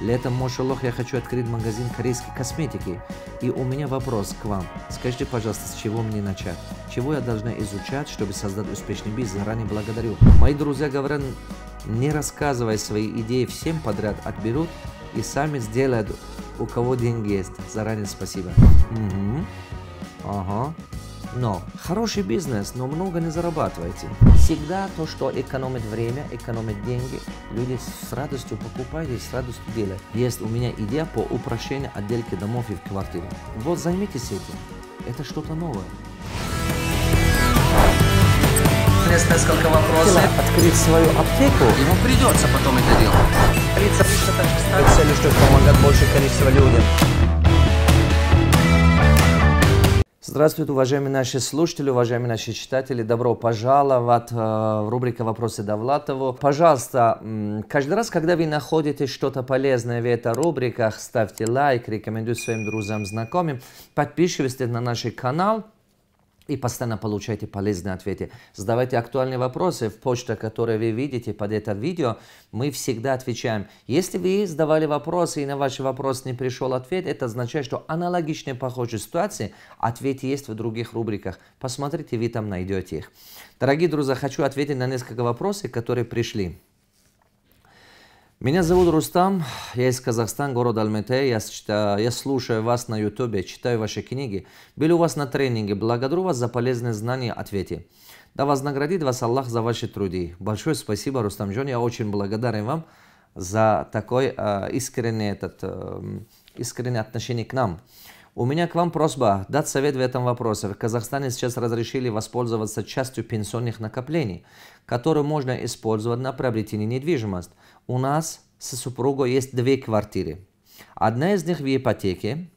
Летом, машаллах, я хочу открыть магазин корейской косметики. И у меня вопрос к вам. Скажите, пожалуйста, с чего мне начать? Чего я должна изучать, чтобы создать успешный бизнес? Заранее благодарю. Мои друзья говорят, не рассказывай свои идеи всем подряд, отберут и сами сделают, у кого деньги есть. Заранее спасибо. Угу. Ага но хороший бизнес, но много не зарабатываете. Всегда то, что экономит время, экономит деньги, люди с радостью покупают и с радостью делают. Есть у меня идея по упрощению отделки домов и квартир. Вот займитесь этим. Это что-то новое. несколько вопросов. Открыть свою аптеку. Ему придется потом это делать. Прицепиться так же Целью, чтобы помогать большее количество людям. Здравствуйте, уважаемые наши слушатели, уважаемые наши читатели. Добро пожаловать э, в рубрику «Вопросы Довлатову». Пожалуйста, каждый раз, когда вы находите что-то полезное в этой рубрике, ставьте лайк, рекомендуйте своим друзьям, знакомым, подписывайтесь на наш канал – и постоянно получайте полезные ответы. Задавайте актуальные вопросы в почту, которую вы видите под это видео. Мы всегда отвечаем. Если вы задавали вопросы и на ваш вопрос не пришел ответ, это означает, что аналогичные похожие ситуации ответы есть в других рубриках. Посмотрите, вы там найдете их. Дорогие друзья, хочу ответить на несколько вопросов, которые пришли. Меня зовут Рустам, я из Казахстана, город Альмете. Я, читаю, я слушаю вас на ютубе, читаю ваши книги. Были у вас на тренинге. Благодарю вас за полезные знания ответы. Да вознаградит вас Аллах за ваши труды. Большое спасибо, Рустам Джон. Я очень благодарен вам за такой э, искренний, этот, э, искреннее отношение к нам. У меня к вам просьба дать совет в этом вопросе. В Казахстане сейчас разрешили воспользоваться частью пенсионных накоплений которую можно использовать на приобретение недвижимости. У нас с супругой есть две квартиры. Одна из них в ипотеке,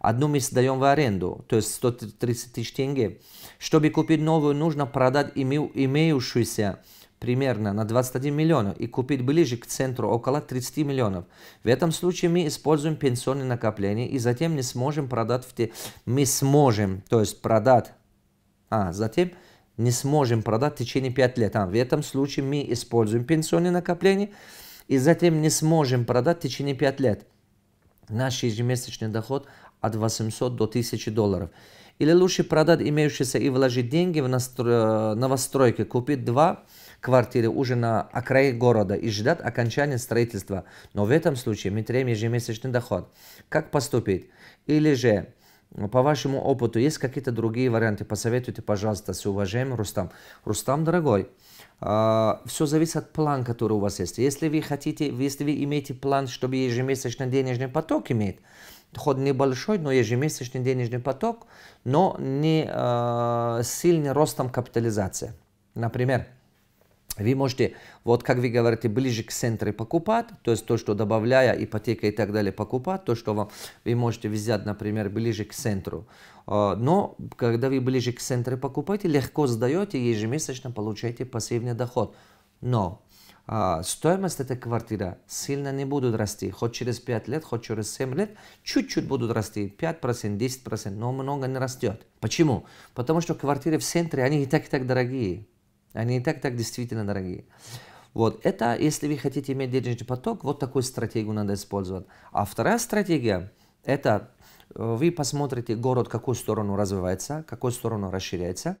одну мы сдаем в аренду, то есть 130 тысяч тенге. Чтобы купить новую, нужно продать имеющуюся примерно на 21 миллион и купить ближе к центру около 30 миллионов. В этом случае мы используем пенсионные накопления и затем не сможем продать в те... Мы сможем, то есть продать... А, затем не сможем продать в течение 5 лет. А, в этом случае мы используем пенсионные накопления и затем не сможем продать в течение 5 лет. Наш ежемесячный доход от 800 до 1000 долларов. Или лучше продать имеющиеся и вложить деньги в настро... Э, новостройки, купить два квартиры уже на окраине города и ждать окончания строительства. Но в этом случае мы требуем ежемесячный доход. Как поступить? Или же по вашему опыту, есть какие-то другие варианты? Посоветуйте, пожалуйста, с уважением, Рустам. Рустам, дорогой, э, а, все зависит от плана, который у вас есть. Если вы хотите, если вы имеете план, чтобы ежемесячный денежный поток иметь, хоть небольшой, но ежемесячный денежный поток, но не э, сильный ростом капитализации. Например, вы можете, вот как вы говорите, ближе к центру покупать, то есть то, что добавляя ипотека и так далее покупать, то, что вам, вы можете взять, например, ближе к центру. А, но когда вы ближе к центру покупаете, легко сдаете, ежемесячно получаете пассивный доход. Но а, стоимость этой квартиры сильно не будут расти. Хоть через 5 лет, хоть через 7 лет, чуть-чуть будут расти. 5%, 10%, но много не растет. Почему? Потому что квартиры в центре, они и так и так дорогие. Они и так так действительно дорогие. Вот это, если вы хотите иметь денежный поток, вот такую стратегию надо использовать. А вторая стратегия – это э, вы посмотрите город, какую сторону развивается, какую сторону расширяется.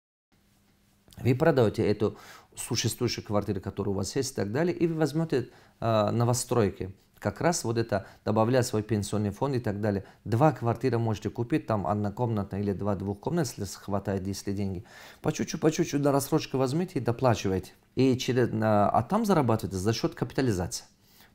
Вы продаете эту существующую квартиру, которая у вас есть и так далее, и вы возьмете э, новостройки как раз вот это добавляя свой пенсионный фонд и так далее. Два квартиры можете купить, там однокомнатная или два двухкомнатных, если хватает, если деньги. По чуть-чуть, по чуть-чуть на рассрочку возьмите и доплачивайте. И через, а, а там зарабатываете за счет капитализации.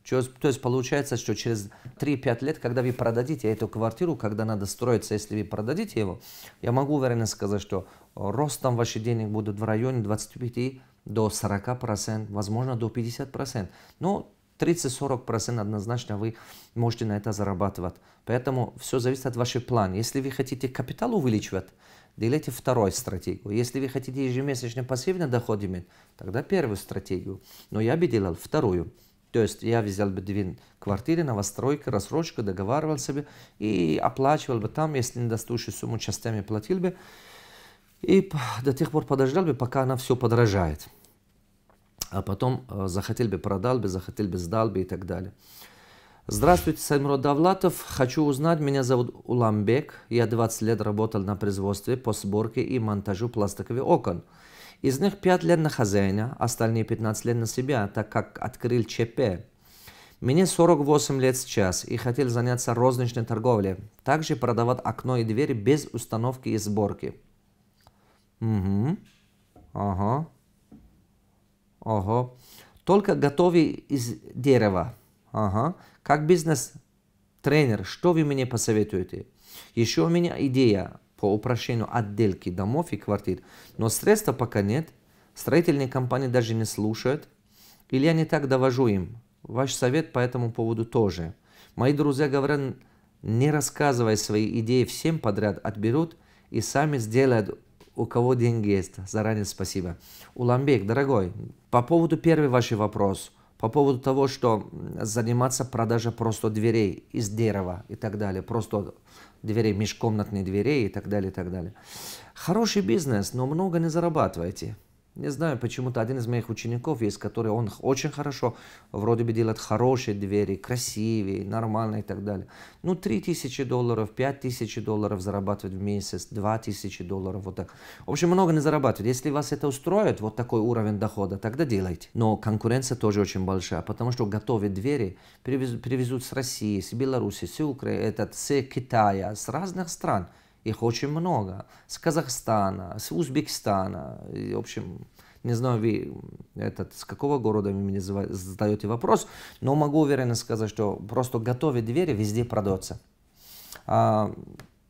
То есть получается, что через 3-5 лет, когда вы продадите эту квартиру, когда надо строиться, если вы продадите его, я могу уверенно сказать, что рост там ваших денег будет в районе 25 до 40%, возможно, до 50%. Но 30-40% однозначно вы можете на это зарабатывать. Поэтому все зависит от вашего плана. Если вы хотите капитал увеличивать, делайте вторую стратегию. Если вы хотите ежемесячный пассивный доход иметь, тогда первую стратегию. Но я бы делал вторую. То есть я взял бы две квартиры, новостройка, рассрочку, договаривался бы и оплачивал бы там, если недостающую сумму частями платил бы. И до тех пор подождал бы, пока она все подорожает а потом э, захотел бы продал бы, захотел бы сдал бы и так далее. Здравствуйте, Саймур Давлатов. Хочу узнать, меня зовут Уламбек. Я 20 лет работал на производстве по сборке и монтажу пластиковых окон. Из них 5 лет на хозяина, остальные 15 лет на себя, так как открыл ЧП. Мне 48 лет сейчас и хотел заняться розничной торговлей. Также продавать окно и двери без установки и сборки. Угу. Ага. Ого. Только готови из дерева. Ага. Как бизнес-тренер, что вы мне посоветуете? Еще у меня идея по упрощению отделки домов и квартир, но средства пока нет, строительные компании даже не слушают, или я не так довожу им. Ваш совет по этому поводу тоже. Мои друзья говорят, не рассказывай свои идеи всем подряд, отберут и сами сделают у кого деньги есть. Заранее спасибо. Уламбек, дорогой, по поводу первый ваш вопрос, по поводу того, что заниматься продажей просто дверей из дерева и так далее, просто дверей, межкомнатные двери и так далее, и так далее. Хороший бизнес, но много не зарабатываете. Не знаю, почему-то один из моих учеников есть, который он очень хорошо вроде бы делает хорошие двери, красивые, нормальные и так далее. Ну, 3 тысячи долларов, 5 тысяч долларов зарабатывает в месяц, 2 тысячи долларов, вот так. В общем, много не зарабатывает. Если вас это устроит, вот такой уровень дохода, тогда делайте. Но конкуренция тоже очень большая, потому что готовят двери, привезут, привезут с России, с Беларуси, с Украины, этот, с Китая, с разных стран – их очень много. С Казахстана, с Узбекистана. И, в общем, не знаю, вы этот, с какого города вы мне задаете вопрос, но могу уверенно сказать, что просто готовые двери везде продается. А,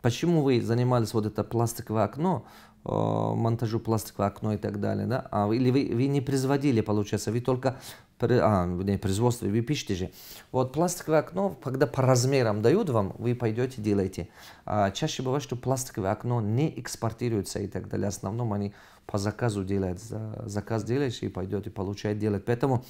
почему вы занимались вот это пластиковое окно, э, монтажу пластикового окна и так далее, да? А, или вы, вы не производили, получается, вы только а, не, производство, вы пишете же. Вот пластиковое окно, когда по размерам дают вам, вы пойдете, делаете. А, чаще бывает, что пластиковое окно не экспортируется и так далее. В основном они по заказу делают. За, заказ делаешь и пойдет и получает делать. Поэтому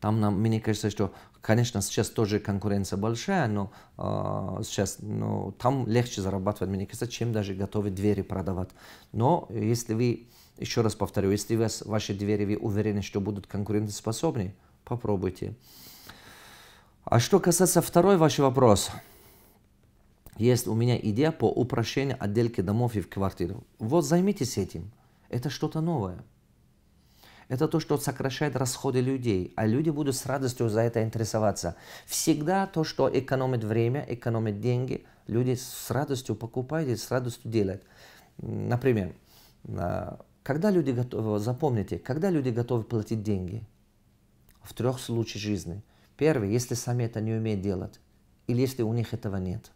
там нам, мне кажется, что, конечно, сейчас тоже конкуренция большая, но э, сейчас но ну, там легче зарабатывать, мне кажется, чем даже готовить двери продавать. Но если вы еще раз повторю, если у вас ваши двери, вы уверены, что будут конкурентоспособны, попробуйте. А что касается второй ваш вопрос, есть у меня идея по упрощению отделки домов и в квартир. Вот займитесь этим. Это что-то новое. Это то, что сокращает расходы людей, а люди будут с радостью за это интересоваться. Всегда то, что экономит время, экономит деньги, люди с радостью покупают и с радостью делают. Например, а, когда люди готовы, запомните, когда люди готовы платить деньги? В трех случаях жизни. Первый, если сами это не умеют делать, или если у них этого нет.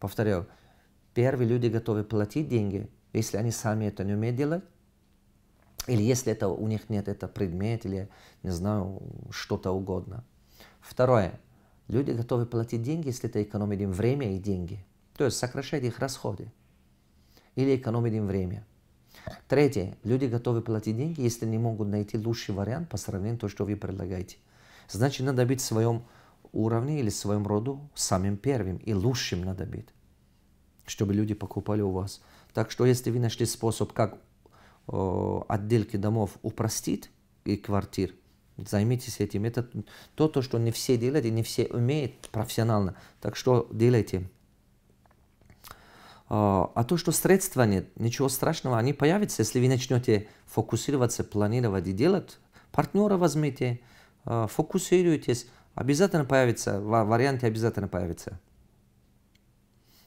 Повторяю, первые люди готовы платить деньги, если они сами это не умеют делать, или если это у них нет это предмет или, не знаю, что-то угодно. Второе, люди готовы платить деньги, если это экономит им время и деньги. То есть сокращает их расходы или экономит им время. Третье. Люди готовы платить деньги, если не могут найти лучший вариант по сравнению с то, что вы предлагаете. Значит, надо быть в своем уровне или в своем роду самым первым и лучшим надо быть, чтобы люди покупали у вас. Так что, если вы нашли способ, как э, отделки домов упростить и квартир, займитесь этим. Это то, то, что не все делают и не все умеют профессионально. Так что делайте. А, а то, что средства нет, ничего страшного, они появятся, если вы начнете фокусироваться, планировать и делать. Партнера возьмите, а, фокусируйтесь, обязательно появится, варианты обязательно появятся.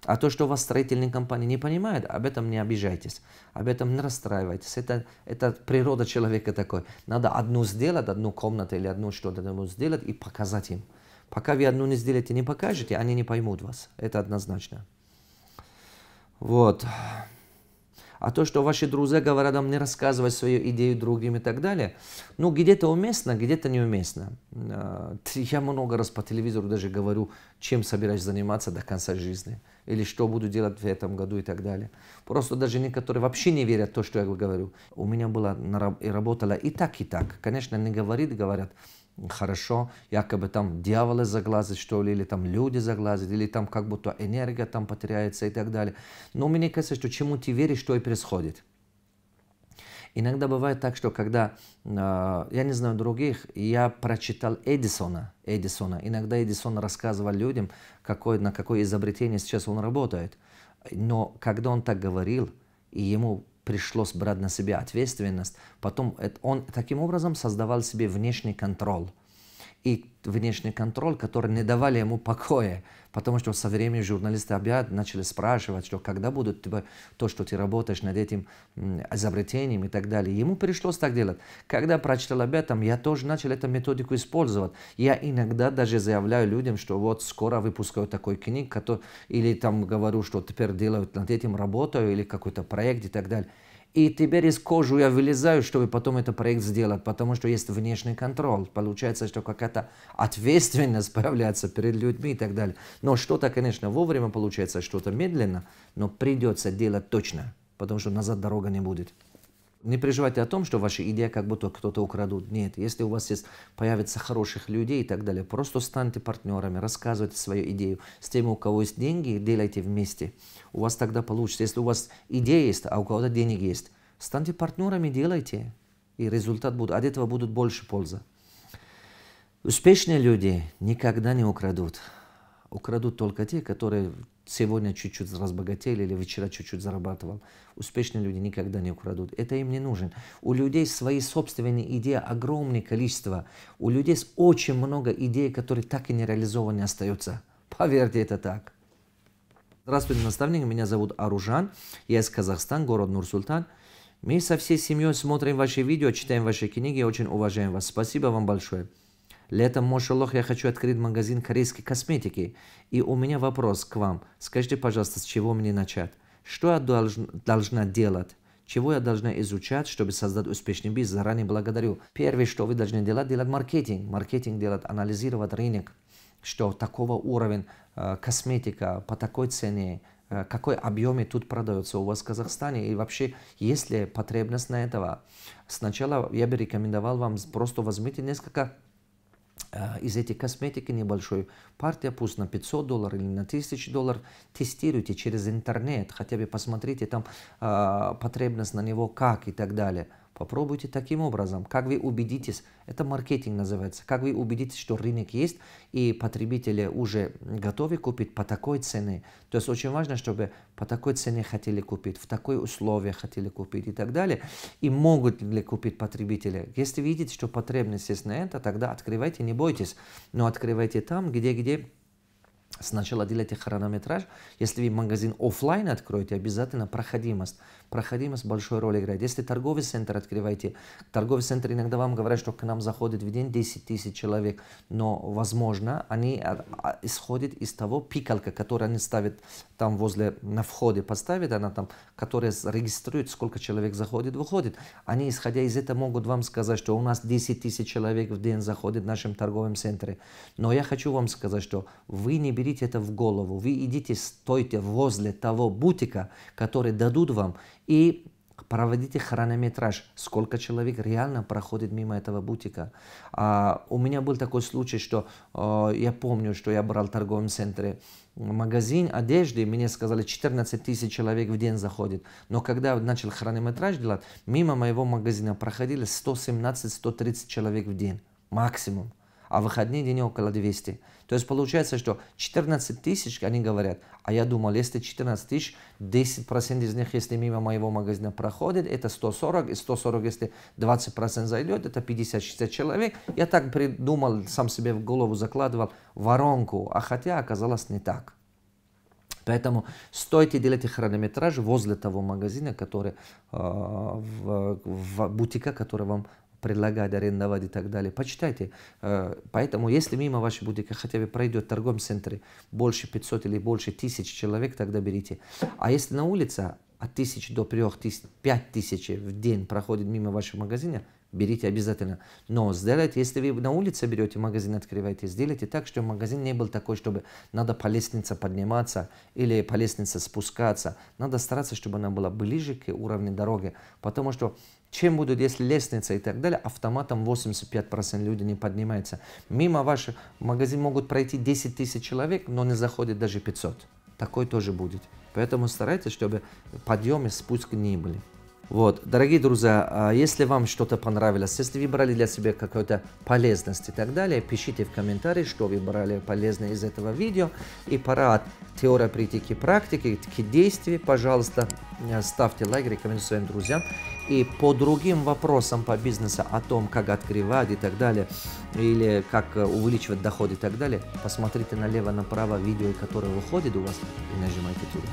А то, что вас строительные компании не понимают, об этом не обижайтесь, об этом не расстраивайтесь. Это, это природа человека такой. Надо одну сделать, одну комнату или одну что-то сделать и показать им. Пока вы одну не сделаете, не покажете, они не поймут вас. Это однозначно. Вот. А то, что ваши друзья говорят вам не рассказывать свою идею другим и так далее, ну, где-то уместно, где-то неуместно. А, я много раз по телевизору даже говорю, чем собираюсь заниматься до конца жизни, или что буду делать в этом году и так далее. Просто даже некоторые вообще не верят в то, что я говорю. У меня была, работала и так, и так. Конечно, не говорит, говорят, хорошо, якобы там дьяволы заглазят, что ли, или там люди заглазят, или там как будто энергия там потеряется и так далее. Но мне кажется, что чему ты веришь, что и происходит. Иногда бывает так, что когда, э, я не знаю других, я прочитал Эдисона, Эдисона. Иногда Эдисон рассказывал людям, какой, на какое изобретение сейчас он работает. Но когда он так говорил, и ему пришлось брать на себя ответственность. Потом он таким образом создавал себе внешний контроль и внешний контроль, которые не давали ему покоя, потому что со временем журналисты опять начали спрашивать, что когда будут тебя, то, что ты работаешь над этим изобретением и так далее. Ему пришлось так делать. Когда прочитал об этом, я тоже начал эту методику использовать. Я иногда даже заявляю людям, что вот скоро выпускаю такой книг, который, или там говорю, что теперь делают над этим, работаю, или какой-то проект и так далее. И теперь из кожи я вылезаю, чтобы потом этот проект сделать, потому что есть внешний контроль. Получается, что какая-то ответственность появляется перед людьми и так далее. Но что-то, конечно, вовремя получается, что-то медленно, но придется делать точно, потому что назад дорога не будет. Не переживайте о том, что ваша идея как будто кто-то украдут. Нет, если у вас есть, появится хороших людей и так далее, просто станьте партнерами, рассказывайте свою идею. С теми, у кого есть деньги, делайте вместе. У вас тогда получится. Если у вас идея есть, а у кого-то денег есть, станьте партнерами, делайте. И результат будет. От этого будет больше польза. Успешные люди никогда не украдут. Украдут только те, которые сегодня чуть-чуть разбогатели или вчера чуть-чуть зарабатывал. Успешные люди никогда не украдут. Это им не нужен. У людей свои собственные идеи огромное количество. У людей очень много идей, которые так и не реализованы остаются. Поверьте, это так. Здравствуйте, наставник. Меня зовут Аружан. Я из Казахстана, город Нур-Султан. Мы со всей семьей смотрим ваши видео, читаем ваши книги. Очень уважаем вас. Спасибо вам большое. Летом, может, Аллах, я хочу открыть магазин корейской косметики. И у меня вопрос к вам. Скажите, пожалуйста, с чего мне начать? Что я должен, должна делать? Чего я должна изучать, чтобы создать успешный бизнес? Заранее благодарю. Первое, что вы должны делать, делать маркетинг. Маркетинг делать, анализировать рынок. Что такого уровень э, косметика по такой цене, э, какой объеме тут продается у вас в Казахстане и вообще есть ли потребность на этого. Сначала я бы рекомендовал вам просто возьмите несколько Э, из этой косметики небольшой партия, пусть на 500 долларов или на 1000 долларов, тестируйте через интернет, хотя бы посмотрите там э, потребность на него как и так далее. Попробуйте таким образом, как вы убедитесь, это маркетинг называется, как вы убедитесь, что рынок есть, и потребители уже готовы купить по такой цене. То есть очень важно, чтобы по такой цене хотели купить, в такой условиях хотели купить и так далее. И могут ли купить потребители. Если видите, что потребность есть на это, тогда открывайте, не бойтесь, но открывайте там, где-где Сначала делайте хронометраж. Если вы магазин офлайн откроете, обязательно проходимость проходимость большой роль играет. Если торговый центр открываете, торговый центр иногда вам говорят, что к нам заходит в день 10 тысяч человек, но, возможно, они а, а, исходят из того пикалка, который они ставят там возле, на входе поставят, она там, которая регистрирует, сколько человек заходит, выходит. Они, исходя из этого, могут вам сказать, что у нас 10 тысяч человек в день заходит в нашем торговом центре. Но я хочу вам сказать, что вы не берите это в голову, вы идите, стойте возле того бутика, который дадут вам, и проводите хронометраж, сколько человек реально проходит мимо этого бутика. А, у меня был такой случай, что а, я помню, что я брал в торговом центре магазин одежды, мне сказали 14 тысяч человек в день заходит. Но когда начал хронометраж делать, мимо моего магазина проходили 117-130 человек в день максимум а выходные дни около 200. То есть получается, что 14 тысяч, они говорят, а я думал, если 14 тысяч, 10% из них, если мимо моего магазина проходит, это 140, и 140, если 20% зайдет, это 50-60 человек. Я так придумал, сам себе в голову закладывал воронку, а хотя оказалось не так. Поэтому стойте, делайте хронометраж возле того магазина, который, э, в, в бутика, который вам предлагать, арендовать и так далее. Почитайте. Э, поэтому, если мимо вашей бутика хотя бы пройдет в торговом центре больше 500 или больше тысяч человек, тогда берите. А если на улице от тысяч до трех пять тысяч в день проходит мимо вашего магазина, берите обязательно. Но сделайте, если вы на улице берете магазин, открываете, сделайте так, чтобы магазин не был такой, чтобы надо по лестнице подниматься или по лестнице спускаться. Надо стараться, чтобы она была ближе к уровню дороги, потому что чем будут, если лестница и так далее, автоматом 85% люди не поднимается. Мимо ваших магазин могут пройти 10 тысяч человек, но не заходит даже 500. Такой тоже будет. Поэтому старайтесь, чтобы подъем и спуск не были. Вот, дорогие друзья, а если вам что-то понравилось, если вы брали для себя какую-то полезность и так далее, пишите в комментарии, что вы брали полезное из этого видео. И пора теория притики практики к действию, пожалуйста, э, ставьте лайк, рекомендуйте своим друзьям. И по другим вопросам по бизнесу, о том, как открывать и так далее, или как э, увеличивать доходы и так далее, посмотрите налево-направо видео, которое выходит у вас, и нажимайте туда.